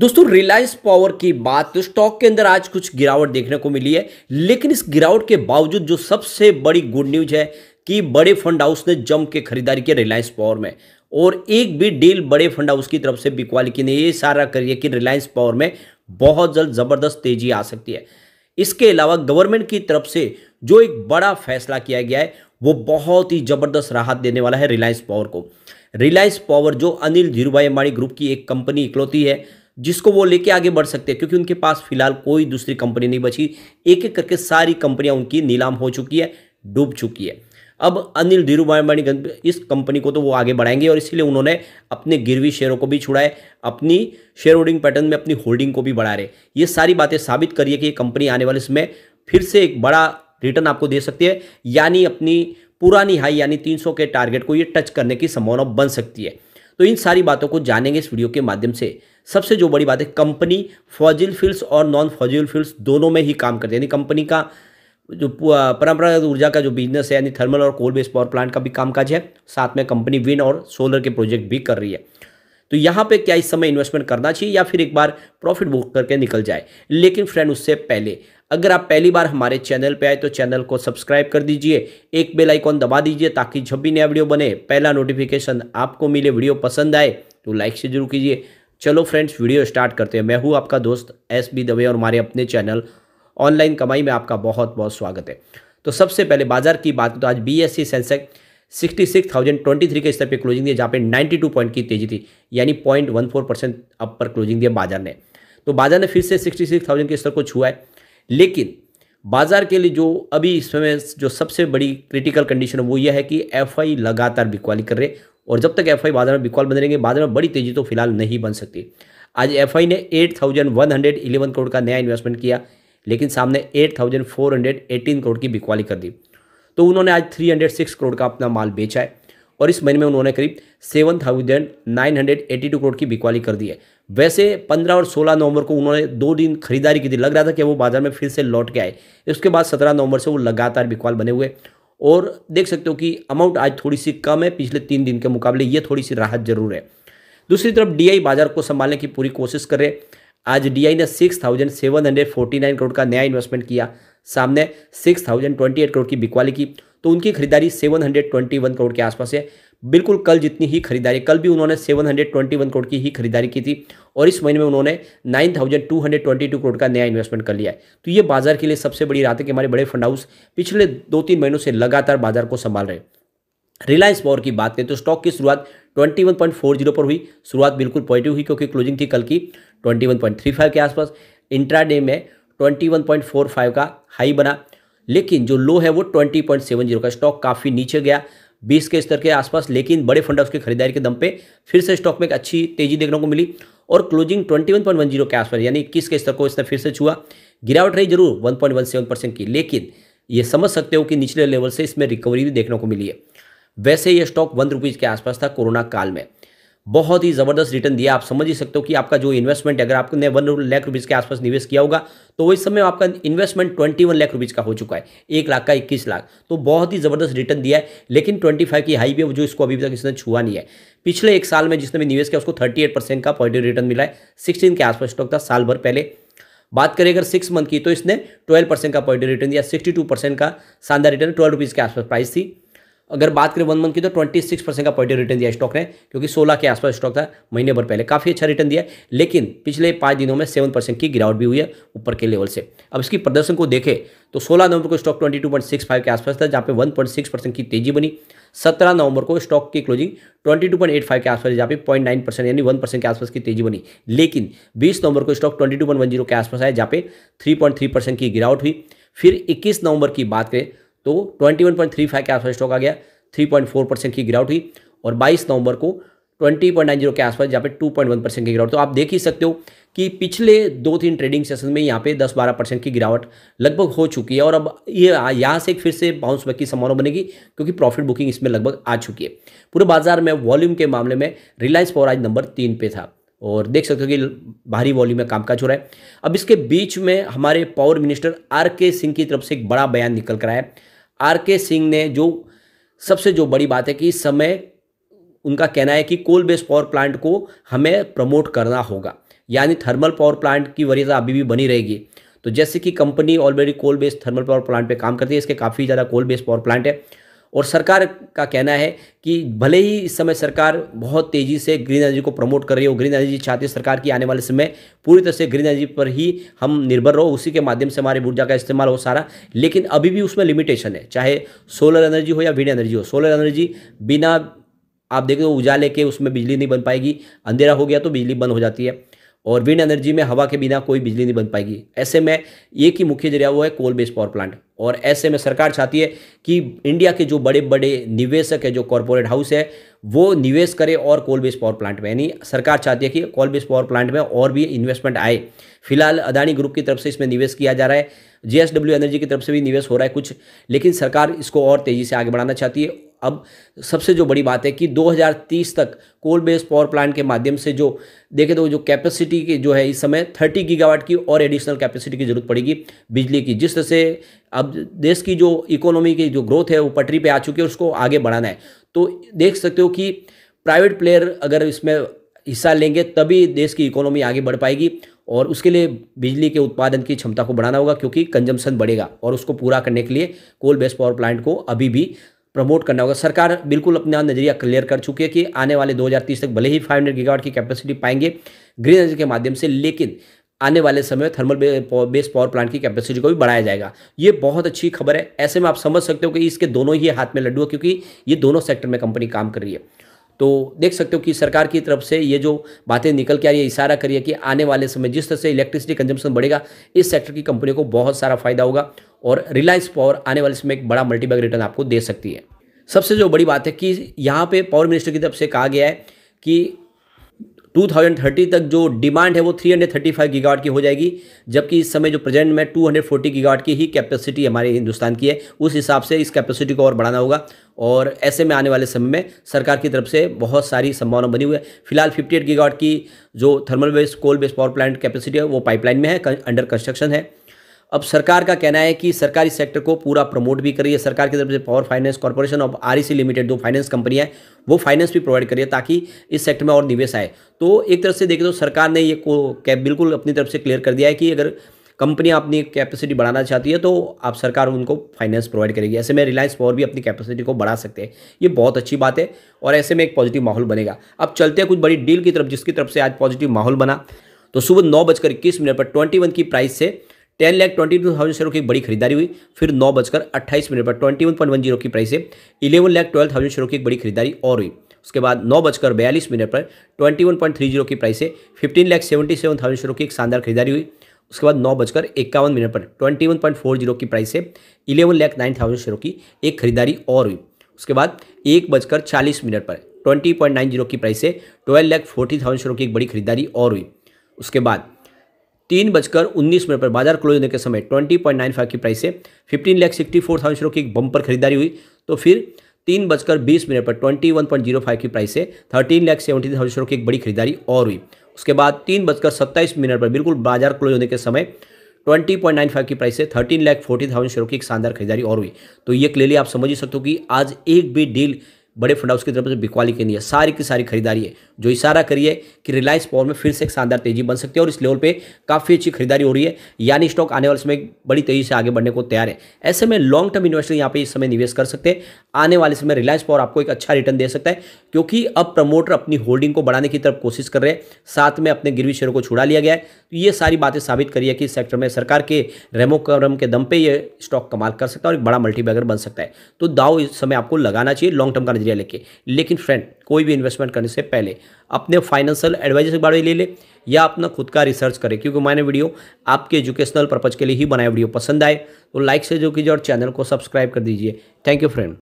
दोस्तों रिलायंस पावर की बात तो स्टॉक के अंदर आज कुछ गिरावट देखने को मिली है लेकिन इस गिरावट के बावजूद जो सबसे बड़ी गुड न्यूज है कि बड़े फंड हाउस ने जम के खरीदारी की रिलायंस पावर में और एक भी डील बड़े फंड हाउस की तरफ से बिकवाली की ये सारा करिए कि रिलायंस पावर में बहुत जल्द जबरदस्त तेजी आ सकती है इसके अलावा गवर्नमेंट की तरफ से जो एक बड़ा फैसला किया गया है वो बहुत ही ज़बरदस्त राहत देने वाला है रिलायंस पावर को रिलायंस पावर जो अनिल धीरूभाई अंबानी ग्रुप की एक कंपनी इकलौती है जिसको वो लेके आगे बढ़ सकते हैं क्योंकि उनके पास फिलहाल कोई दूसरी कंपनी नहीं बची एक एक करके सारी कंपनियां उनकी नीलाम हो चुकी है डूब चुकी है अब अनिल धीरू भाई इस कंपनी को तो वो आगे बढ़ाएंगे और इसीलिए उन्होंने अपने गिरवी शेयरों को भी छुड़ाए अपनी शेयर होल्डिंग पैटर्न में अपनी होल्डिंग को भी बढ़ा रहे ये सारी बातें साबित करिए कि ये कंपनी आने वाले समय फिर से एक बड़ा रिटर्न आपको दे सकती है यानी अपनी पुरानी हाई यानी 300 के टारगेट को ये टच करने की संभावना बन सकती है तो इन सारी बातों को जानेंगे इस वीडियो के माध्यम से सबसे जो बड़ी बात है कंपनी फॉजिल फील्ड्स और नॉन फॉजिल फील्ड्स दोनों में ही काम करती है यानी कंपनी का जो परंपरागत ऊर्जा का जो बिजनेस है यानी थर्मल और कोल बेस्ड पावर प्लांट का भी कामकाज है साथ में कंपनी विंड और सोलर के प्रोजेक्ट भी कर रही है तो यहाँ पे क्या इस समय इन्वेस्टमेंट करना चाहिए या फिर एक बार प्रॉफिट बुक करके निकल जाए लेकिन फ्रेंड उससे पहले अगर आप पहली बार हमारे चैनल पे आए तो चैनल को सब्सक्राइब कर दीजिए एक बेल आइकॉन दबा दीजिए ताकि जब भी नया वीडियो बने पहला नोटिफिकेशन आपको मिले वीडियो पसंद आए तो लाइक से जरूर कीजिए चलो फ्रेंड्स वीडियो स्टार्ट करते हैं मैं हूँ आपका दोस्त एस बी दवे और हमारे अपने चैनल ऑनलाइन कमाई में आपका बहुत बहुत स्वागत है तो सबसे पहले बाजार की बात तो आज B S E Sensex sixty six thousand twenty three के स्तर पे क्लोजिंग दिया जहाँ पे नाइन्टी टू पॉइंट की तेजी थी यानी point one four percent up पर क्लोजिंग दिया बाजार ने तो बाजार ने फिर से सिक्सटी सिक्स थाउजेंड के स्तर को छुआ है लेकिन बाजार के लिए जो अभी इस समय जो सबसे बड़ी क्रिटिकल कंडीशन है वो यह है कि एफ लगातार बिकवाली कर रहे और जब तक एफ आई बाजार में बिकॉल बन रहेंगे बाजार में बड़ी तेजी तो फिलहाल नहीं बन सकती आज एफ आई ने eight thousand one hundred eleven crore का नया इन्वेस्टमेंट किया लेकिन सामने eight thousand four hundred crore की बिकवाली कर दी तो उन्होंने आज थ्री हंड्रेड सिक्स करोड़ का अपना माल बेचा है और इस महीने में उन्होंने करीब seven thousand nine hundred eighty two crore की बिकवाली कर दी है वैसे पंद्रह और सोलह नवंबर को उन्होंने दो दिन खरीदारी की थी लग रहा था कि वो बाजार में फिर से लौट के आए इसके बाद सत्रह नवंबर से वो लगातार बिकवाल बने हुए और देख सकते हो कि अमाउंट आज थोड़ी सी कम है पिछले तीन दिन के मुकाबले ये थोड़ी सी राहत जरूर है दूसरी तरफ डीआई बाजार को संभालने की पूरी कोशिश कर रहे आज डीआई ने six thousand seven hundred forty nine crore का नया इन्वेस्टमेंट किया सामने six thousand twenty eight crore की बिकवाली की तो उनकी खरीदारी seven hundred twenty one crore के आसपास है बिल्कुल कल जितनी ही खरीदारी कल भी उन्होंने 721 करोड़ की ही खरीदारी की थी और इस महीने में उन्होंने 9,222 करोड़ का नया इन्वेस्टमेंट कर लिया है तो ये बाजार के लिए सबसे बड़ी रात है कि हमारे बड़े फंड हाउस पिछले दो तीन महीनों से लगातार बाजार को संभाल रहे रिलायंस पावर की बात करें तो स्टॉक की शुरुआत 21.40 पर हुई शुरुआत बिल्कुल पॉजिटिव हुई क्योंकि क्लोजिंग थी कल की 21.35 के आसपास इंट्राडे में 21.45 का हाई बना लेकिन जो लो है वो ट्वेंटी पॉइंट सेवन जीरो का स्टॉक काफ़ी नीचे गया बीस के स्तर के आसपास लेकिन बड़े फंड उसकी खरीदारी के दम पे फिर से स्टॉक में एक अच्छी तेजी देखने को मिली और closing twenty one point one zero के आसपास यानी इक्कीस के स्तर को इसने फिर से छुआ गिरावट रही जरूर one point one seven percent की लेकिन ये समझ सकते हो कि निचले लेवल से इसमें रिकवरी भी देखने को मिली है वैसे ये स्टॉक वन रुपीज़ के आसपास था कोरोना काल में बहुत ही ज़बरदस्त रिटर्न दिया आप समझ ही सकते हो कि आपका जो इन्वेस्टमेंट अगर आपने वन लाख रुपीज़ के आसपास निवेश किया होगा तो वही समय आपका investment twenty one lakh rupees का हो चुका है एक लाख का इक्कीस लाख तो बहुत ही ज़बरदस्त रिटर्न दिया है लेकिन ट्वेंटी फाइव की हाई भी है जो इसको अभी तक इसने छुआ नहीं है पिछले एक साल में जिसने भी निवेश किया उसको थर्टी एट परसेंट का पॉजिटिव रिटर्न मिला है सिक्सटीन के आसपास स्टॉक था साल भर पहले बात करें अगर सिक्स मंथ की तो इसने ट्वेल्व परसेंट का पॉजिटिव रिटर्न दिया सिक्सटी टू परसेंट का शानदार रिटर्न ट्वेल्व रुपीज़ के आसपास प्राइस थी अगर बात करें वन मंथ की तो ट्वेंटी सिक्स परसेंट का पॉजिटिव रिटर्न दिया स्टॉक ने क्योंकि सोलह के आसपास स्टॉक था महीने भर पहले काफ़ी अच्छा रिटर्न दिया लेकिन पिछले पाँच दिनों में सेवन परसेंट की गिरावट भी हुई है ऊपर के लेवल से अब इसकी प्रदर्शन को देखें तो सोलह नवंबर को stock twenty two point six five के आसपास था जहाँ पे वन पॉइंट सिक्स परसेंट की तेजी बनी सत्रह नवंबर को स्टॉक की closing twenty two point eight five के आसपास जहाँ पे पॉइंट नाइन परसेंट यानी वन परसेंट के आसपास की तेजी बनी लेकिन बीस नवंबर को stock twenty two point one zero के आसपास आया जहाँ पे थ्री पॉइंट थ्री परसेंट की गिरावट हुई फिर इक्कीस नवंबर की बात करें तो 21.35 के आसपास स्टॉक आ गया 3.4 परसेंट की गिरावट हुई और 22 नवंबर को 20.90 के आसपास यहाँ पे 2.1 परसेंट की गिरावट तो आप देख ही सकते हो कि पिछले दो तीन ट्रेडिंग सेशन में यहाँ पे 10-12 परसेंट की गिरावट लगभग हो चुकी है और अब ये यहाँ से फिर से बाउंस बैक की संभावना बनेगी क्योंकि प्रॉफिट बुकिंग इसमें लगभग आ चुकी है पूरे बाजार में वॉल्यूम के मामले में रिलायंस पावर आज नंबर तीन पे था और देख सकते हो कि भारी वॉल्यूम में कामकाज हो रहा है अब इसके बीच में हमारे पावर मिनिस्टर आर के सिंह की तरफ से एक बड़ा बयान निकल कर आया है आर के सिंह ने जो सबसे जो बड़ी बात है कि इस समय उनका कहना है कि कोल बेस्ड पावर प्लांट को हमें प्रमोट करना होगा यानी थर्मल पावर प्लांट की वरीयता अभी भी बनी रहेगी तो जैसे कि company already coal based thermal power plant पे काम करती है इसके काफ़ी ज़्यादा कोल बेस्ड पावर प्लांट है और सरकार का कहना है कि भले ही इस समय सरकार बहुत तेज़ी से ग्रीन एनर्जी को प्रमोट कर रही हो ग्रीन एनर्जी चाहती है सरकार की आने वाले समय पूरी तरह से ग्रीन एनर्जी पर ही हम निर्भर रहो उसी के माध्यम से हमारे ऊर्जा का इस्तेमाल हो सारा लेकिन अभी भी उसमें लिमिटेशन है चाहे सोलर एनर्जी हो या विंड एनर्जी हो सोलर एनर्जी बिना आप देखो उजाले के उसमें बिजली नहीं बन पाएगी अंधेरा हो गया तो बिजली बंद हो जाती है और विंड एनर्जी में हवा के बिना कोई बिजली नहीं बन पाएगी ऐसे में एक ही मुख्य जरिया वो है कोल बेस्ड पावर प्लांट और ऐसे में सरकार चाहती है कि इंडिया के जो बड़े बड़े निवेशक है जो कॉरपोरेट हाउस है वो निवेश करे और कोल बेस्ड पावर प्लांट में यानी सरकार चाहती है कि कोल बेस्ड पावर प्लांट में और भी इन्वेस्टमेंट आए फिलहाल अदानी ग्रुप की तरफ से इसमें निवेश किया जा रहा है जीएसडब्ल्यू एनर्जी की तरफ से भी निवेश हो रहा है कुछ लेकिन सरकार इसको और तेज़ी से आगे बढ़ाना चाहती है अब सबसे जो बड़ी बात है कि 2030 तक कोल बेस्ड पावर प्लांट के माध्यम से जो देखे तो जो कैपेसिटी की जो है इस समय 30 गीगावाट की और एडिशनल कैपेसिटी की जरूरत पड़ेगी बिजली की जिस तरह से अब देश की जो इकोनॉमी की जो ग्रोथ है वो पटरी पे आ चुकी है उसको आगे बढ़ाना है तो देख सकते हो कि प्राइवेट प्लेयर अगर इसमें हिस्सा लेंगे तभी देश की इकोनॉमी आगे बढ़ पाएगी और उसके लिए बिजली के उत्पादन की क्षमता को बढ़ाना होगा क्योंकि कंजम्पशन बढ़ेगा और उसको पूरा करने के लिए कोल बेस्ड पावर प्लांट को अभी भी प्रमोट करना होगा सरकार बिल्कुल अपना नज़रिया क्लियर कर चुकी है कि आने वाले 2030 तक भले ही 500 गीगावाट की कैपेसिटी पाएंगे ग्रीन एनर्जी के माध्यम से लेकिन आने वाले समय में थर्मल बेस पावर प्लांट की कैपेसिटी को भी बढ़ाया जाएगा ये बहुत अच्छी खबर है ऐसे में आप समझ सकते हो कि इसके दोनों ही हाथ में लड्डू है क्योंकि ये दोनों सेक्टर में कंपनी काम कर रही है तो देख सकते हो कि सरकार की तरफ से ये जो बातें निकल के आ रही है इशारा करिए कि आने वाले समय जिस तरह से इलेक्ट्रिसिटी कंजम्पशन बढ़ेगा इस सेक्टर की कंपनियों को बहुत सारा फायदा होगा और रिलायंस पावर आने वाले समय एक बड़ा मल्टीबैग रिटर्न आपको दे सकती है सबसे जो बड़ी बात है कि यहाँ पे पावर मिनिस्टर की तरफ से कहा गया है कि 2030 तक जो डिमांड है वो 335 हंड्रेड की हो जाएगी जबकि इस समय जो प्रेजेंट में 240 हंड्रेड की ही कैपेसिटी हमारे हिंदुस्तान की है उस हिसाब से इस कैपेसिटी को और बढ़ाना होगा और ऐसे में आने वाले समय में सरकार की तरफ से बहुत सारी संभावना बनी हुई है फिलहाल 58 एट की जो thermal based coal based power plant capacity है वो पाइपलाइन में है अंडर कंस्ट्रक्शन है अब सरकार का कहना है कि सरकारी सेक्टर को पूरा प्रमोट भी करिए सरकार की तरफ से power finance corporation of R limited दो फाइनेंस कंपनियाँ हैं वो फाइनेंस भी प्रोवाइड करिए ताकि इस सेक्टर में और निवेश आए तो एक तरफ से देखें तो सरकार ने ये को बिल्कुल अपनी तरफ से क्लियर कर दिया है कि अगर कंपनियां अपनी कैपेसिटी बढ़ाना चाहती है तो आप सरकार उनको फाइनेंस प्रोवाइड करेगी ऐसे में रिलायंस पावर भी अपनी कैपेसिटी को बढ़ा सकते हैं ये बहुत अच्छी बात है और ऐसे में एक पॉजिटिव माहौल बनेगा अब चलते हैं कुछ बड़ी डील की तरफ जिसकी तरफ से आज पॉजिटिव माहौल बना तो सुबह नौ बजकर इक्कीस मिनट पर ट्वेंटी वन की प्राइस से ten lakh twenty two thousand शेयरों की बड़ी खरीदारी हुई फिर नौ बजकर अट्ठाईस मिनट पर twenty one point one zero की प्राइस से इलेवन लैख ट्वेल्व थाउजेंड शेयरों की एक बड़ी खरीदारी और हुई उसके बाद नौ बजकर बयालीस मिनट पर twenty one point three zero की प्राइस से fifteen lakh seventy seven thousand शेयरों की एक शानदार खरीदारी हुई उसके बाद नौ बजकर इक्यावन मिनट पर twenty one point four zero की प्राइस से इलेवन लैख नाइन थाउजेंड शेयरों की एक खरीदारी और हुई उसके बाद एक बजकर चालीस मिनट पर ट्वेंटी पॉइंट नाइन जीरो की प्राइस से ट्वेल्व लैख फोर्टी थाउजेंड शेयरों की एक बड़ी खरीदारी और हुई उसके बाद तीन बजकर उन्नीस मिनट पर बाजार क्लोज होने के समय ट्वेंटी पॉइंट नाइन फाइव की प्राइस से fifteen lakh sixty four thousand share की बम्पर खरीदारी हुई तो फिर तीन बजकर बीस मिनट पर twenty one point zero five की प्राइस से थर्टीन लैख सेवेंटी थाउजेंड की एक बड़ी खरीदारी और हुई उसके बाद तीन बजकर सत्ताईस मिनट पर बिल्कुल बाजार क्लोज होने के समय ट्वेंटी पॉइंट नाइन फाइव की प्राइस से thirteen lakh forty thousand share की एक शानदार खरीदारी और हुई तो ये क्लियरली आप समझ ही सकते हो कि आज एक भी डील बड़े फंड हाउस की तरफ से बिकवाली के लिए सारी की सारी खरीदारी है जो इशारा करिए कि रिलायंस पावर में फिर से एक शानदार तेजी बन सकती है और इस लेवल पे काफ़ी अच्छी खरीदारी हो रही है यानी स्टॉक आने वाले समय बड़ी तेजी से आगे बढ़ने को तैयार है ऐसे में लॉन्ग टर्म इन्वेस्टर यहाँ पे इस समय निवेश कर सकते हैं आने वाले समय रिलायंस पावर आपको एक अच्छा रिटर्न दे सकता है क्योंकि अब प्रमोटर अपनी होल्डिंग को बढ़ाने की तरफ कोशिश कर रहे हैं साथ में अपने गिरवी शेयरों को छुड़ा लिया गया है तो ये सारी बातें साबित करी है कि इस सेक्टर में सरकार के रेमोक्रम के दम पर यह स्टॉक कमाल कर सकता है और एक बड़ा मल्टीबैगर बन सकता है तो दाव इस समय आपको लगाना चाहिए लॉन्ग टर्म का नज़रिया लेके लेकिन फ्रेंड कोई भी इन्वेस्टमेंट करने से पहले अपने फाइनेंशियल एडवाइजर के बारे में ले ले या अपना खुद का रिसर्च करें क्योंकि मैंने वीडियो आपके एजुकेशनल पर्पज़ के लिए ही बनाया वीडियो पसंद आए तो लाइक से जो कीजिए और चैनल को सब्सक्राइब कर दीजिए थैंक यू फ्रेंड